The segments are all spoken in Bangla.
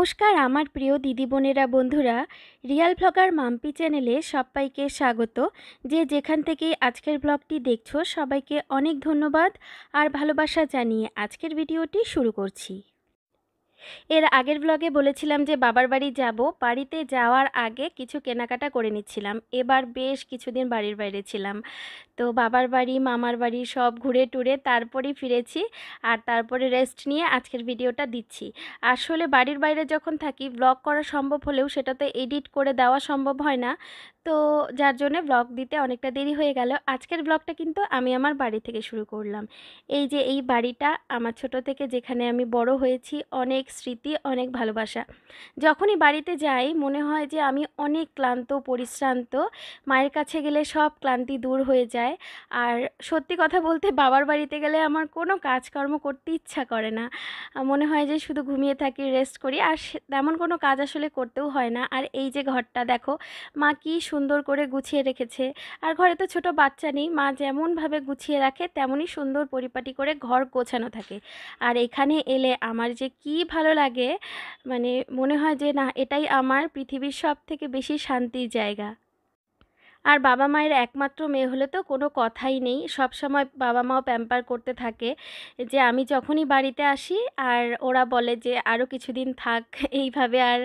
নমস্কার আমার প্রিয় দিদি বোনেরা বন্ধুরা রিয়াল ভ্লগার মাম্পি চ্যানেলে সবাইকে স্বাগত যে যেখান থেকে আজকের ব্লগটি দেখছো সবাইকে অনেক ধন্যবাদ আর ভালোবাসা জানিয়ে আজকের ভিডিওটি শুরু করছি এর আগের ব্লগে বলেছিলাম যে বাবার বাড়ি যাব বাড়িতে যাওয়ার আগে কিছু কেনাকাটা করে নিচ্ছিলাম এবার বেশ কিছুদিন বাড়ির বাইরে ছিলাম তো বাবার বাড়ি মামার বাড়ি সব ঘুরে টুরে তারপরেই ফিরেছি আর তারপরে রেস্ট নিয়ে আজকের ভিডিওটা দিচ্ছি আসলে বাড়ির বাইরে যখন থাকি ব্লগ করা সম্ভব হলেও সেটা তো এডিট করে দেওয়া সম্ভব হয় না তো যার জন্য ব্লগ দিতে অনেকটা দেরি হয়ে গেল আজকের ব্লগটা কিন্তু আমি আমার বাড়ি থেকে শুরু করলাম এই যে এই বাড়িটা আমার ছোট থেকে যেখানে আমি বড় হয়েছি অনেক স্মৃতি অনেক ভালোবাসা যখনই বাড়িতে যাই মনে হয় যে আমি অনেক ক্লান্ত পরিশ্রান্ত মায়ের কাছে গেলে সব ক্লান্তি দূর হয়ে যায় যায় আর সত্যি কথা বলতে বাবার বাড়িতে গেলে আমার কোনো কাজকর্ম করতে ইচ্ছা করে না মনে হয় যে শুধু ঘুমিয়ে থাকি রেস্ট করি আর তেমন কোনো কাজ আসলে করতেও হয় না আর এই যে ঘরটা দেখো মা কি সুন্দর করে গুছিয়ে রেখেছে আর ঘরে তো ছোট বাচ্চা নেই মা যেমনভাবে গুছিয়ে রাখে তেমনই সুন্দর পরিপাটি করে ঘর গোছানো থাকে আর এখানে এলে আমার যে কি ভালো লাগে মানে মনে হয় যে না এটাই আমার পৃথিবীর সব থেকে বেশি শান্তির জায়গা আর বাবা মায়ের একমাত্র মেয়ে হলে তো কোনো কথাই নেই সব সময় বাবা মাও প্যাম্পার করতে থাকে যে আমি যখনই বাড়িতে আসি আর ওরা বলে যে আরও কিছুদিন থাক এইভাবে আর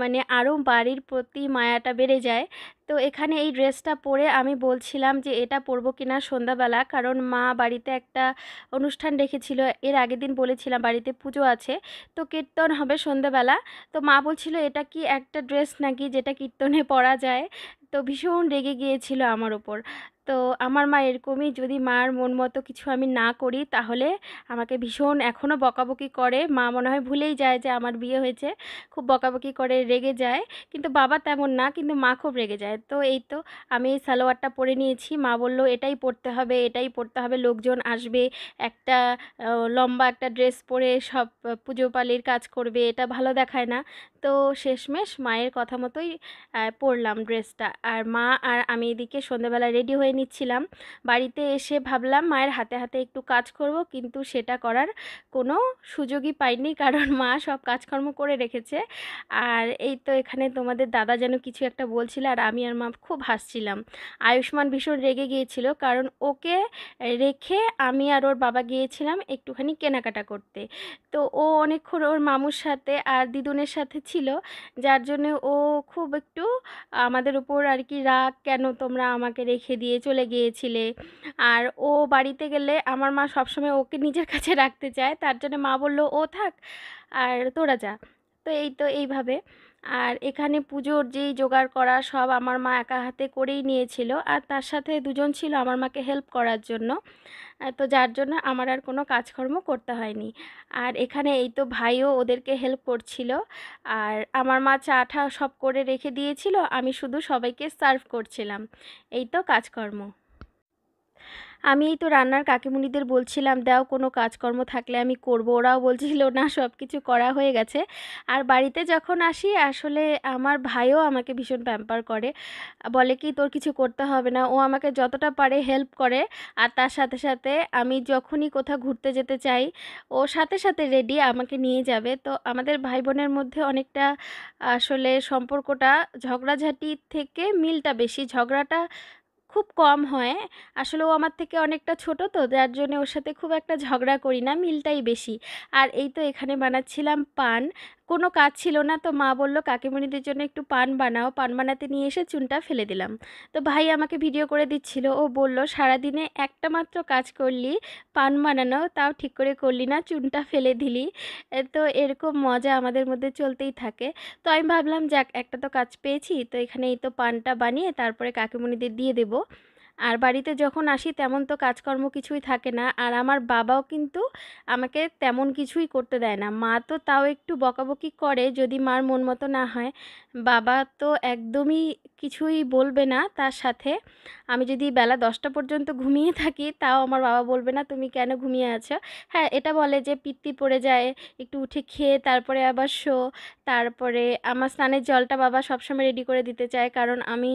মানে আরও বাড়ির প্রতি মায়াটা বেড়ে যায় তো এখানে এই ড্রেসটা পরে আমি বলছিলাম যে এটা পরবো কিনা সন্ধ্যাবেলা কারণ মা বাড়িতে একটা অনুষ্ঠান রেখেছিল এর আগের দিন বলেছিলাম বাড়িতে পুজো আছে তো কীর্তন হবে সন্ধ্যাবেলা তো মা বলছিল এটা কি একটা ড্রেস নাকি যেটা কীর্তনে পরা যায় তো ভীষণ রেগে গিয়েছিল আমার ওপর তো আমার মা এরকমই যদি মার মন মতো কিছু আমি না করি তাহলে আমাকে ভীষণ এখনও বকাবকি করে মা মনে হয় ভুলেই যায় যে আমার বিয়ে হয়েছে খুব বকাবকি করে রেগে যায় কিন্তু বাবা তেমন না কিন্তু মা খুব রেগে যায় তো এই তো আমি সালোয়ারটা পরে নিয়েছি মা বলল এটাই পরতে হবে এটাই পরতে হবে লোকজন আসবে একটা লম্বা একটা ড্রেস পরে সব পুজো পালির কাজ করবে এটা ভালো দেখায় না তো শেষমেশ মায়ের কথা মতোই পরলাম ড্রেসটা আর মা আর আমি এদিকে সন্ধ্যাবেলা রেডি হয়ে করে নিচ্ছিলাম বাড়িতে এসে ভাবলাম মায়ের হাতে হাতে একটু কাজ করব কিন্তু সেটা করার কোনো সুযোগই পাইনি কারণ মা সব কাজকর্ম করে রেখেছে আর এই তো এখানে তোমাদের দাদা যেন কিছু একটা বলছিল আর আমি আর মা খুব হাসছিলাম আয়ুষ্মান ভীষণ রেগে গিয়েছিল কারণ ওকে রেখে আমি আর ওর বাবা গিয়েছিলাম একটুখানি কেনাকাটা করতে তো ও অনেকক্ষণ ওর মামুর সাথে আর দিদুনের সাথে ছিল যার জন্য ও খুব একটু আমাদের উপর আর কি রাগ কেন তোমরা আমাকে রেখে দিয়েছ চলে গিয়েছিলে আর ও বাড়িতে গেলে আমার মা সবসময় ওকে নিজের কাছে রাখতে চায় তার জন্য মা বললো ও থাক আর তোরা যা তো এই তো এইভাবে আর এখানে পুজোর যেই জোগাড় করা সব আমার মা একা হাতে করেই নিয়েছিল আর তার সাথে দুজন ছিল আমার মাকে হেল্প করার জন্য তো যার জন্য আমার আর কোনো কাজকর্ম করতে হয়নি আর এখানে এই তো ভাইও ওদেরকে হেল্প করছিল আর আমার মা চাটা সব করে রেখে দিয়েছিল আমি শুধু সবাইকে সার্ভ করছিলাম এই তো কাজকর্ম আমি এই তো রান্নার কাকিমুনিদের বলছিলাম দাও কোনো কাজকর্ম থাকলে আমি করব ওরাও বলছিল না সব কিছু করা হয়ে গেছে আর বাড়িতে যখন আসি আসলে আমার ভাইও আমাকে ভীষণ প্যাম্পার করে বলে কি তোর কিছু করতে হবে না ও আমাকে যতটা পারে হেল্প করে আর তার সাথে সাথে আমি যখনই কোথাও ঘুরতে যেতে চাই ও সাথে সাথে রেডি আমাকে নিয়ে যাবে তো আমাদের ভাই বোনের মধ্যে অনেকটা আসলে সম্পর্কটা ঝগড়াঝাটি থেকে মিলটা বেশি ঝগড়াটা খুব কম হয় আসলে ও আমার থেকে অনেকটা ছোট তো যার জন্য ওর সাথে খুব একটা ঝগড়া করি না মিলটাই বেশি আর এই তো এখানে বানাচ্ছিলাম পান কোনো কাজ ছিল না তো মা বলল কাকিমণিদের জন্য একটু পান বানাও পান বানাতে নিয়ে এসে চুনটা ফেলে দিলাম তো ভাই আমাকে ভিডিও করে দিচ্ছিল ও বলল সারাদিনে একটা মাত্র কাজ করলি পান বানানো তাও ঠিক করে করলি না চুনটা ফেলে দিলি তো এরকম মজা আমাদের মধ্যে চলতেই থাকে তো আমি ভাবলাম যাক একটা তো কাজ পেয়েছি তো এখানে এই তো পানটা বানিয়ে তারপরে কাকিমণিদের দিয়ে দেবো আর বাড়িতে যখন আসি তেমন তো কাজকর্ম কিছুই থাকে না আর আমার বাবাও কিন্তু আমাকে তেমন কিছুই করতে দেয় না মা তো তাও একটু বকাবকি করে যদি মার মন মতো না হয় বাবা তো একদমই কিছুই বলবে না তার সাথে আমি যদি বেলা দশটা পর্যন্ত ঘুমিয়ে থাকি তাও আমার বাবা বলবে না তুমি কেন ঘুমিয়ে আছো হ্যাঁ এটা বলে যে পিত্তি পড়ে যায় একটু উঠে খেয়ে তারপরে আবার শো তারপরে আমার স্নানের জলটা বাবা সবসময় রেডি করে দিতে চায় কারণ আমি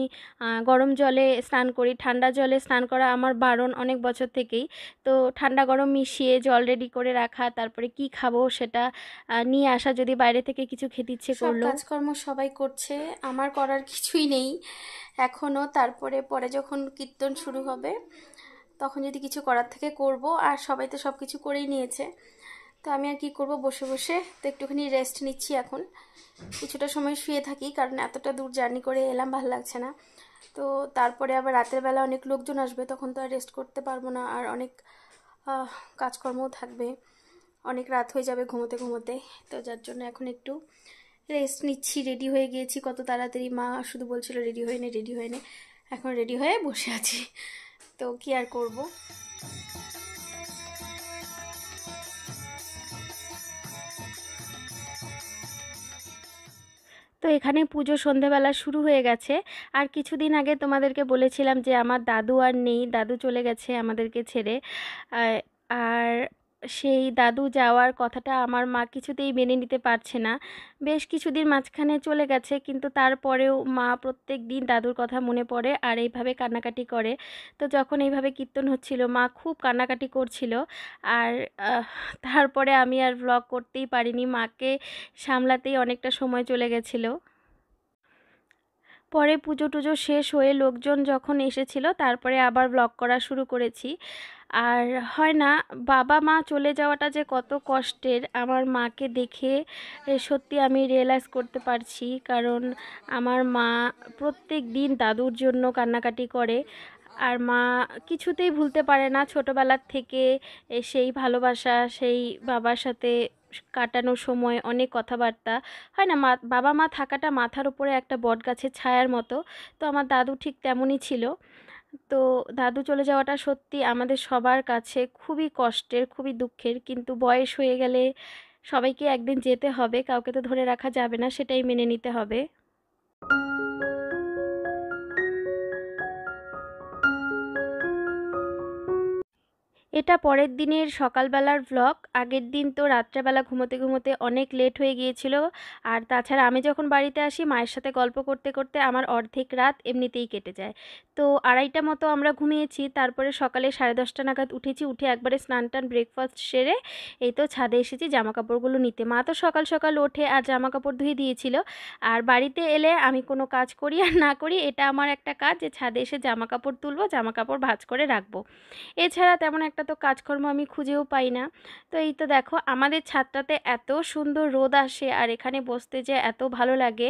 গরম জলে স্নান করি ঠান্ডা জলে স্নান করা আমার বারণ অনেক বছর থেকেই তো ঠান্ডা গরম মিশিয়ে জল রেডি করে রাখা তারপরে কি খাবো সেটা নিয়ে আসা যদি বাইরে থেকে কিছু খেতে ইচ্ছে করলো কাজকর্ম সবাই করছে আমার করার কিছুই নেই এখনও তারপরে পরে যখন কীর্তন শুরু হবে তখন যদি কিছু করার থেকে করব আর সবাই তো সব কিছু করেই নিয়েছে তো আমি আর কি করব বসে বসে তো একটুখানি রেস্ট নিচ্ছি এখন কিছুটা সময় শুয়ে থাকি কারণ এতটা দূর জার্নি করে এলাম ভালো লাগছে না তো তারপরে আবার রাতের বেলা অনেক লোকজন আসবে তখন তো আর রেস্ট করতে পারবো না আর অনেক কাজকর্মও থাকবে অনেক রাত হয়ে যাবে ঘুমোতে ঘুমোতে তো যার জন্য এখন একটু রেস্ট নিচ্ছি রেডি হয়ে গিয়েছি কত তাড়াতাড়ি মা শুধু বলছিল রেডি হয়ে নে রেডি হয়ে নে এখন রেডি হয়ে বসে আছি তো কি আর করবো তো এখানে পুজো সন্ধেবেলা শুরু হয়ে গেছে আর কিছুদিন আগে তোমাদেরকে বলেছিলাম যে আমার দাদু আর নেই দাদু চলে গেছে আমাদেরকে ছেড়ে আর সেই দাদু যাওয়ার কথাটা আমার মা কিছুতেই মেনে নিতে পারছে না বেশ কিছুদিন মাঝখানে চলে গেছে কিন্তু তারপরেও মা প্রত্যেক দিন দাদুর কথা মনে পড়ে আর এইভাবে কান্নাকাটি করে তো যখন এইভাবে কীর্তন হচ্ছিল মা খুব কান্নাকাটি করছিল আর তারপরে আমি আর ব্লগ করতেই পারিনি মাকে সামলাতেই অনেকটা সময় চলে গেছিল পরে পুজো টুজো শেষ হয়ে লোকজন যখন এসেছিল তারপরে আবার ব্লগ করা শুরু করেছি আর হয় না বাবা মা চলে যাওয়াটা যে কত কষ্টের আমার মাকে দেখে সত্যি আমি রিয়েলাইজ করতে পারছি কারণ আমার মা প্রত্যেক দিন দাদুর জন্য কান্নাকাটি করে আর মা কিছুতেই ভুলতে পারে না ছোটোবেলার থেকে সেই ভালোবাসা সেই বাবার সাথে কাটানো সময় অনেক কথাবার্তা হয় না মা বাবা মা থাকাটা মাথার উপরে একটা বট গাছের ছায়ার মতো তো আমার দাদু ঠিক তেমনই ছিল তো দাদু চলে যাওয়াটা সত্যি আমাদের সবার কাছে খুবই কষ্টের খুবই দুঃখের কিন্তু বয়স হয়ে গেলে সবাইকে একদিন যেতে হবে কাউকে তো ধরে রাখা যাবে না সেটাই মেনে নিতে হবে এটা পরের দিনের সকালবেলার ভ্লগ আগের দিন তো রাত্রেবেলা ঘুমোতে ঘুমোতে অনেক লেট হয়ে গিয়েছিল আর তাছাড়া আমি যখন বাড়িতে আসি মায়ের সাথে গল্প করতে করতে আমার অর্ধেক রাত এমনিতেই কেটে যায় তো আড়াইটা মতো আমরা ঘুমিয়েছি তারপরে সকালে সাড়ে দশটা নাগাদ উঠেছি উঠে একবারে স্নান টান ব্রেকফাস্ট সেরে এই তো ছাদে এসেছি জামা কাপড়গুলো নিতে মা তো সকাল সকাল ওঠে আর জামা কাপড় ধুয়ে দিয়েছিল আর বাড়িতে এলে আমি কোনো কাজ করি আর না করি এটা আমার একটা কাজ যে ছাদে এসে জামা কাপড় তুলবো জামা কাপড় ভাজ করে রাখবো এছাড়া তেমন একটা ছোটোখাটো কাজকর্ম আমি খুঁজেও পাই না তো এই তো দেখো আমাদের ছাদটাতে এত সুন্দর রোদ আসে আর এখানে বসতে যে এত ভালো লাগে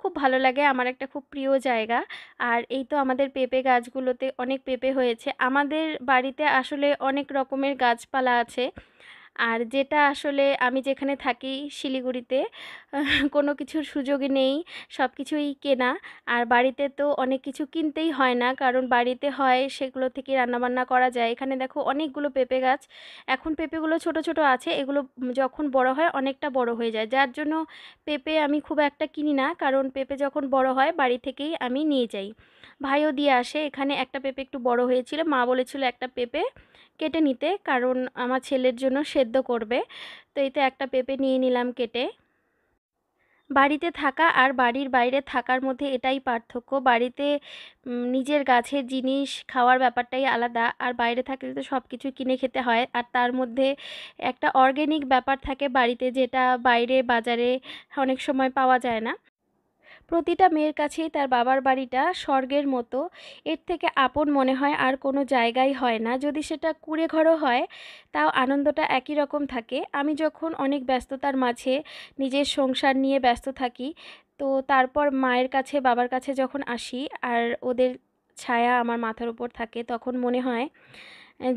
খুব ভালো লাগে আমার একটা খুব প্রিয় জায়গা আর এই তো আমাদের পেঁপে গাছগুলোতে অনেক পেঁপে হয়েছে আমাদের বাড়িতে আসলে অনেক রকমের গাছপালা আছে আর যেটা আসলে আমি যেখানে থাকি শিলিগুড়িতে কোনো কিছুর সুযোগ নেই সব কিছুই কেনা আর বাড়িতে তো অনেক কিছু কিনতেই হয় না কারণ বাড়িতে হয় সেগুলো থেকে রান্নাবান্না করা যায় এখানে দেখো অনেকগুলো পেঁপে গাছ এখন পেঁপেগুলো ছোট ছোট আছে এগুলো যখন বড় হয় অনেকটা বড় হয়ে যায় যার জন্য পেঁপে আমি খুব একটা কিনি না কারণ পেঁপে যখন বড় হয় বাড়ি থেকেই আমি নিয়ে যাই ভাইও দিয়ে আসে এখানে একটা পেঁপে একটু বড় হয়েছিল মা বলেছিল একটা পেঁপে কেটে নিতে কারণ আমার ছেলের জন্য সেদ্ধ করবে তো এতে একটা পেঁপে নিয়ে নিলাম কেটে বাড়িতে থাকা আর বাড়ির বাইরে থাকার মধ্যে এটাই পার্থক্য বাড়িতে নিজের গাছের জিনিস খাওয়ার ব্যাপারটাই আলাদা আর বাইরে থাকলে তো সব কিছু কিনে খেতে হয় আর তার মধ্যে একটা অর্গ্যানিক ব্যাপার থাকে বাড়িতে যেটা বাইরে বাজারে অনেক সময় পাওয়া যায় না প্রতিটা মেয়ের কাছেই তার বাবার বাড়িটা স্বর্গের মতো এর থেকে আপন মনে হয় আর কোনো জায়গাই হয় না যদি সেটা কুড়ে ঘরও হয় তাও আনন্দটা একই রকম থাকে আমি যখন অনেক ব্যস্ততার মাঝে নিজের সংসার নিয়ে ব্যস্ত থাকি তো তারপর মায়ের কাছে বাবার কাছে যখন আসি আর ওদের ছায়া আমার মাথার উপর থাকে তখন মনে হয়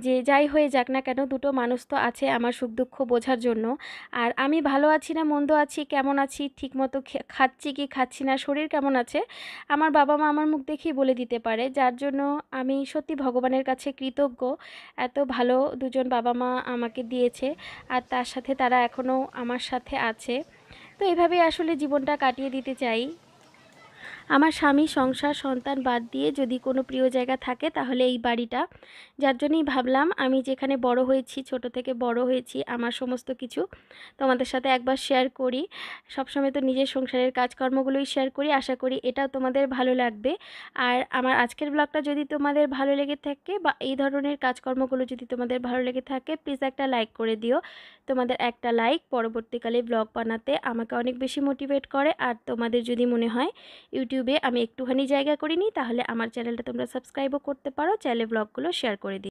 যে যাই হয়ে যাক না কেন দুটো মানুষ তো আছে আমার সুখ দুঃখ বোঝার জন্য আর আমি ভালো আছি না মন্দ আছি কেমন আছি ঠিকমতো খাচ্ছি কি খাচ্ছি না শরীর কেমন আছে আমার বাবা মা আমার মুখ দেখেই বলে দিতে পারে যার জন্য আমি সত্যি ভগবানের কাছে কৃতজ্ঞ এত ভালো দুজন বাবা মা আমাকে দিয়েছে আর তার সাথে তারা এখনও আমার সাথে আছে তো এভাবে আসলে জীবনটা কাটিয়ে দিতে চাই আমার স্বামী সংসার সন্তান বাদ দিয়ে যদি কোনো প্রিয় জায়গা থাকে তাহলে এই বাড়িটা যার জন্যই ভাবলাম আমি যেখানে বড় হয়েছি ছোট থেকে বড় হয়েছি আমার সমস্ত কিছু তোমাদের সাথে একবার শেয়ার করি সবসময় তো নিজের সংসারের কাজকর্মগুলোই শেয়ার করি আশা করি এটাও তোমাদের ভালো লাগবে আর আমার আজকের ব্লগটা যদি তোমাদের ভালো লেগে থাকে বা এই ধরনের কাজকর্মগুলো যদি তোমাদের ভালো লেগে থাকে প্লিজ একটা লাইক করে দিও তোমাদের একটা লাইক পরবর্তীকালে ব্লগ বানাতে আমাকে অনেক বেশি মোটিভেট করে আর তোমাদের যদি মনে হয় ইউটিউব ইউটিউবে আমি একটুখানি জায়গা করিনি তাহলে আমার চ্যানেলটা তোমরা সাবস্ক্রাইবও করতে পারো চ্যানেলে ব্লগগুলো শেয়ার করে দিই